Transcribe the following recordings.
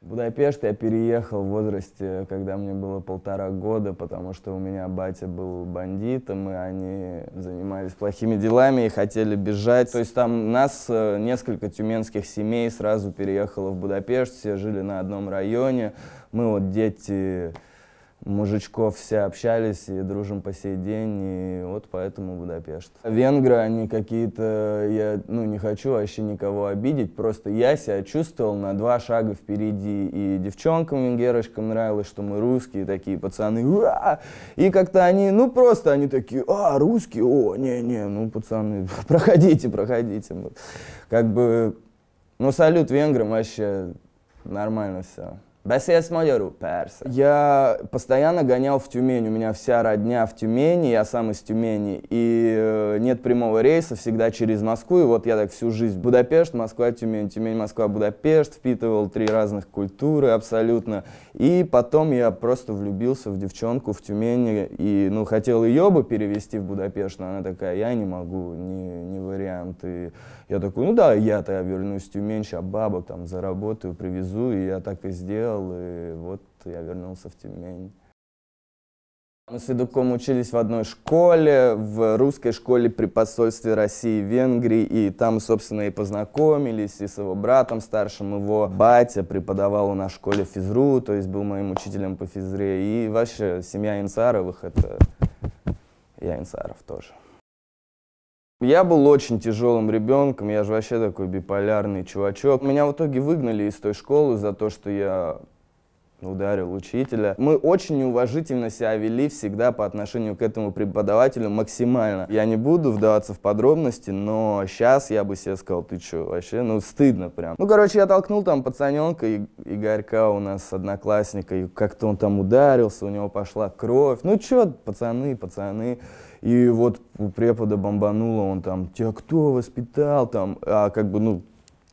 Будапешт я переехал в возрасте, когда мне было полтора года, потому что у меня батя был бандитом, и они занимались плохими делами и хотели бежать. То есть там нас э, несколько тюменских семей сразу переехало в Будапешт, все жили на одном районе. Мы вот дети мужичков все общались и дружим по сей день, и вот поэтому Будапешт. Венгры, они какие-то, я ну, не хочу вообще никого обидеть, просто я себя чувствовал на два шага впереди, и девчонкам, венгерочкам нравилось, что мы русские такие пацаны, Ура! и как-то они, ну просто они такие, а, русские, о, не-не, ну пацаны, проходите, проходите. Как бы, ну салют венграм вообще нормально все. Beszélsz magyarul? Persze. Я постоянно гонял в Тюмень, у меня вся родня в Тюмени, я сам из Тюмени, и э, нет прямого рейса, всегда через Москву, и вот я так всю жизнь Будапешт, Москва, Тюмень, Тюмень, Москва, Будапешт, впитывал три разных культуры абсолютно, и потом я просто влюбился в девчонку в Тюмени, и, ну, хотел ее бы перевести в Будапешт, но она такая, я не могу, не, не вариант, и я такой, ну да, я-то вернусь в Тюмень, сейчас бабок там заработаю, привезу, и я так и сделал, делал, и вот я вернулся в Тюмень. Мы с Федуком учились в одной школе, в русской школе при посольстве России и Венгрии, и там, собственно, и познакомились, и с его братом старшим, его батя преподавал у нас в школе физру, то есть был моим учителем по физре, и вообще семья Инсаровых — это я Инсаров тоже. Я был очень тяжелым ребенком, я же вообще такой биполярный чувачок. Меня в итоге выгнали из той школы за то, что я ударил учителя. Мы очень неуважительно себя вели всегда по отношению к этому преподавателю максимально. Я не буду вдаваться в подробности, но сейчас я бы себе сказал, ты что, вообще, ну стыдно прям. Ну, короче, я толкнул там пацаненка и Игорька у нас одноклассника, и как-то он там ударился, у него пошла кровь. Ну что, пацаны, пацаны. И вот у препода бомбануло, он там, тебя кто воспитал там? А как бы, ну,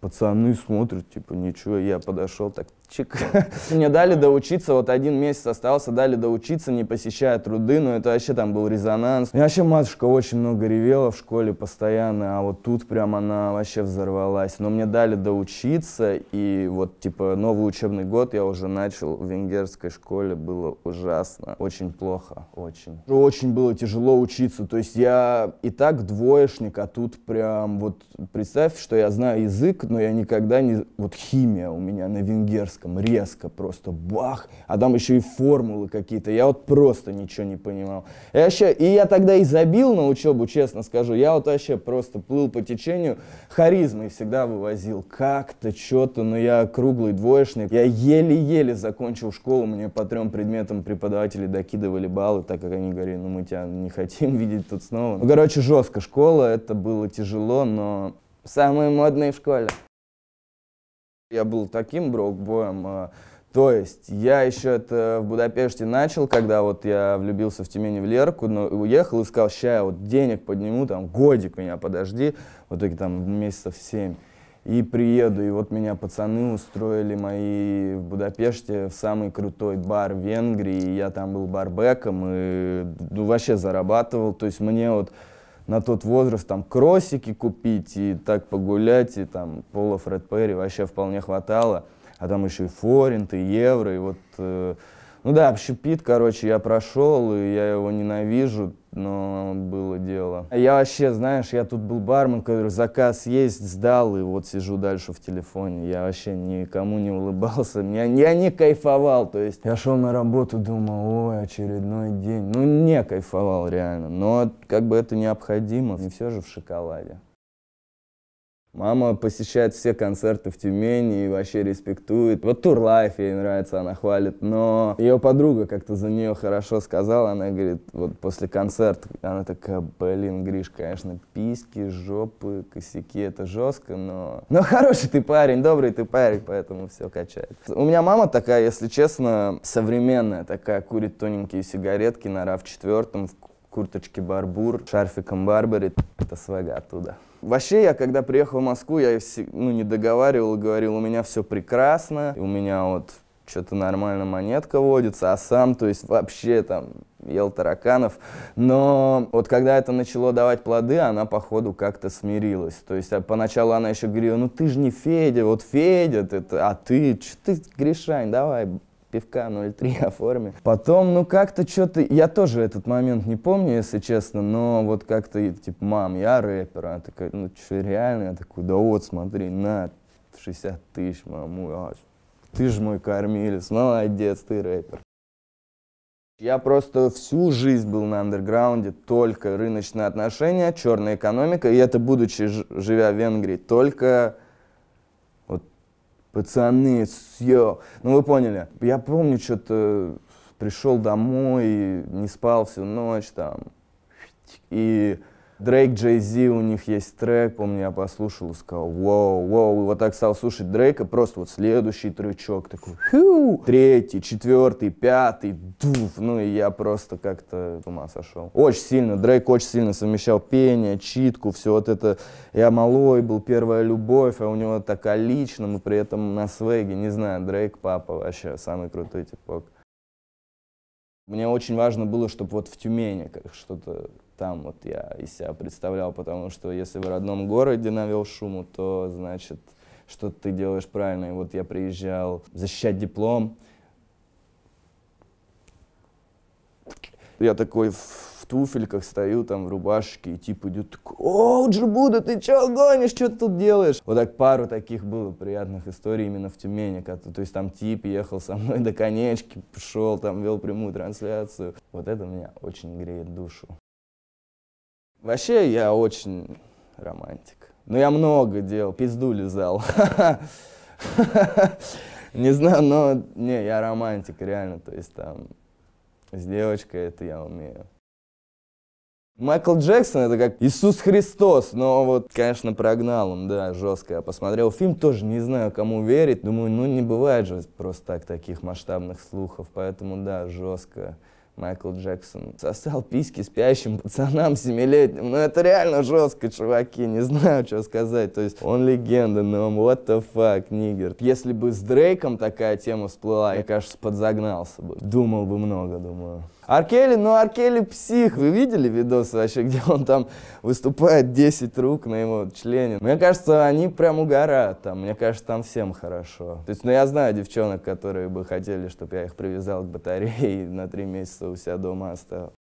пацаны смотрят, типа, ничего, я подошел так, Чик. Мне дали доучиться, вот один месяц остался, дали доучиться, не посещая труды, но ну, это вообще там был резонанс. Я вообще матушка очень много ревела в школе постоянно, а вот тут прям она вообще взорвалась. Но мне дали доучиться, и вот типа новый учебный год я уже начал в венгерской школе, было ужасно, очень плохо, очень. Очень было тяжело учиться, то есть я и так двоечник, а тут прям вот представь, что я знаю язык, но я никогда не... Вот химия у меня на венгерском резком, резко просто бах, а там еще и формулы какие-то, я вот просто ничего не понимал. И, вообще, и я тогда и забил на учебу, честно скажу, я вот вообще просто плыл по течению, харизмой всегда вывозил, как-то, что-то, но я круглый двоечник, я еле-еле закончил школу, мне по трем предметам преподаватели докидывали баллы, так как они говорили, ну мы тебя не хотим видеть тут снова. Ну, короче, жестко школа, это было тяжело, но самые модные в школе. Я был таким брокбоем. А, то есть я еще это в Будапеште начал, когда вот я влюбился в Тюмени в Лерку, но уехал и сказал, ща я вот денег подниму, там годик меня подожди, в итоге там месяцев семь. И приеду, и вот меня пацаны устроили мои в Будапеште в самый крутой бар Венгрии, я там был барбеком и ну, вообще зарабатывал, то есть мне вот на тот возраст там кроссики купить и так погулять, и там Пола Фред Перри вообще вполне хватало. А там еще и форинты и евро, и вот э, ну да, общепит, короче, я прошел, и я его ненавижу, но было дело. Я вообще, знаешь, я тут был бармен, который заказ есть, сдал, и вот сижу дальше в телефоне. Я вообще никому не улыбался, меня, я не кайфовал, то есть я шел на работу, думал, ой, очередной день. Ну, не кайфовал реально, но как бы это необходимо, не все же в шоколаде. Мама посещает все концерты в Тюмени и вообще респектует. Вот Турлайф ей нравится, она хвалит. Но ее подруга как-то за нее хорошо сказала. Она говорит, вот после концерта, она такая, блин, Гриш, конечно, письки, жопы, косяки, это жестко, но... Но хороший ты парень, добрый ты парень, поэтому все качает. У меня мама такая, если честно, современная такая, курит тоненькие сигаретки на RAV 4 в курточке Барбур, шарфиком Барбари. Это свага оттуда. Вообще, я когда приехал в Москву, я ну, не договаривал, говорил, у меня все прекрасно, у меня вот что-то нормально монетка водится, а сам, то есть вообще там ел тараканов. Но вот когда это начало давать плоды, она, походу, как-то смирилась. То есть а поначалу она еще говорила, ну ты же не Федя, вот Федя, ты, а ты, что ты, Гришань, давай, пивка 0,3 оформи. Потом, ну как-то что-то, я тоже этот момент не помню, если честно, но вот как-то, типа, мам, я рэпер, она такая, ну что, реально? Я такой, да вот, смотри, на, 60 тысяч, маму, а, ты же мой кормилец, молодец, ты рэпер. Я просто всю жизнь был на андерграунде, только рыночные отношения, черная экономика, и это будучи, живя в Венгрии, только пацаны, йо. Ну, вы поняли. Я помню, что-то пришел домой, не спал всю ночь там. И Дрейк, Джей Зи, у них есть трек, помню, я послушал и сказал, вау, вау, и вот так стал слушать Дрейка, просто вот следующий трючок такой, хю, третий, четвертый, пятый, дуф, ну и я просто как-то с ума сошел. Очень сильно, Дрейк очень сильно совмещал пение, читку, все вот это, я малой был, первая любовь, а у него такая о но при этом на свеге, не знаю, Дрейк, папа, вообще самый крутой типок. Мне очень важно было, чтобы вот в Тюмени как что-то там вот я из себя представлял, потому что если в родном городе навел шуму, то значит, что ты делаешь правильно. И вот я приезжал защищать диплом. Я такой в туфельках стою, там, в рубашке, и тип идет такой, о, Джибуда, ты чё гонишь, что ты тут делаешь? Вот так пару таких было приятных историй именно в Тюмени, как -то, то есть там тип ехал со мной до конечки, пошел, там, вел прямую трансляцию. Вот это меня очень греет душу. Вообще, я очень романтик. Но ну, я много делал, пизду лизал. Не знаю, но не, я романтик, реально, то есть там с девочкой это я умею. Майкл Джексон это как Иисус Христос, но вот, конечно, прогнал он, да, жестко. Я посмотрел фильм, тоже не знаю, кому верить. Думаю, ну не бывает же просто так таких масштабных слухов, поэтому да, жестко. Майкл Джексон сосал письки спящим пацанам семилетним. Ну это реально жестко, чуваки, не знаю, что сказать. То есть он легенда, но what the fuck, нигер. Если бы с Дрейком такая тема всплыла, я, кажется, подзагнался бы. Думал бы много, думаю. Аркели, ну Аркели псих. Вы видели видос вообще, где он там выступает 10 рук на его члене? Мне кажется, они прям угорают там. Мне кажется, там всем хорошо. То есть, ну я знаю девчонок, которые бы хотели, чтобы я их привязал к батарее на 3 месяца что у себя дома оставил.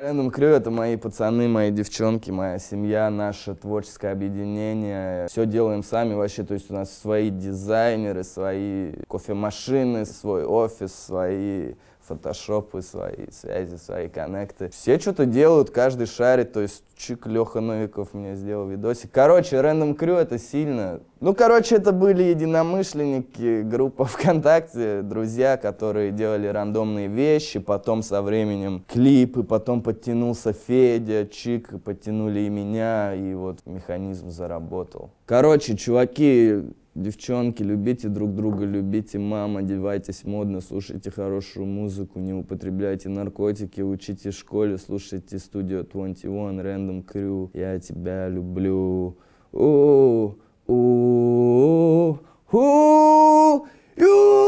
Random Crew — это мои пацаны, мои девчонки, моя семья, наше творческое объединение. Все делаем сами вообще, то есть у нас свои дизайнеры, свои кофемашины, свой офис, свои фотошопы свои, связи свои, коннекты. Все что-то делают, каждый шарит, то есть чик Леха Новиков мне сделал видосик. Короче, Random Crew это сильно. Ну, короче, это были единомышленники, группа ВКонтакте, друзья, которые делали рандомные вещи, потом со временем клипы, потом подтянулся Федя, Чик, подтянули и меня, и вот механизм заработал. Короче, чуваки, Девчонки, любите друг друга, любите мам, одевайтесь модно, слушайте хорошую музыку, не употребляйте наркотики, учите в школе, слушайте студию 21, Random Crew. Я тебя люблю. у у у у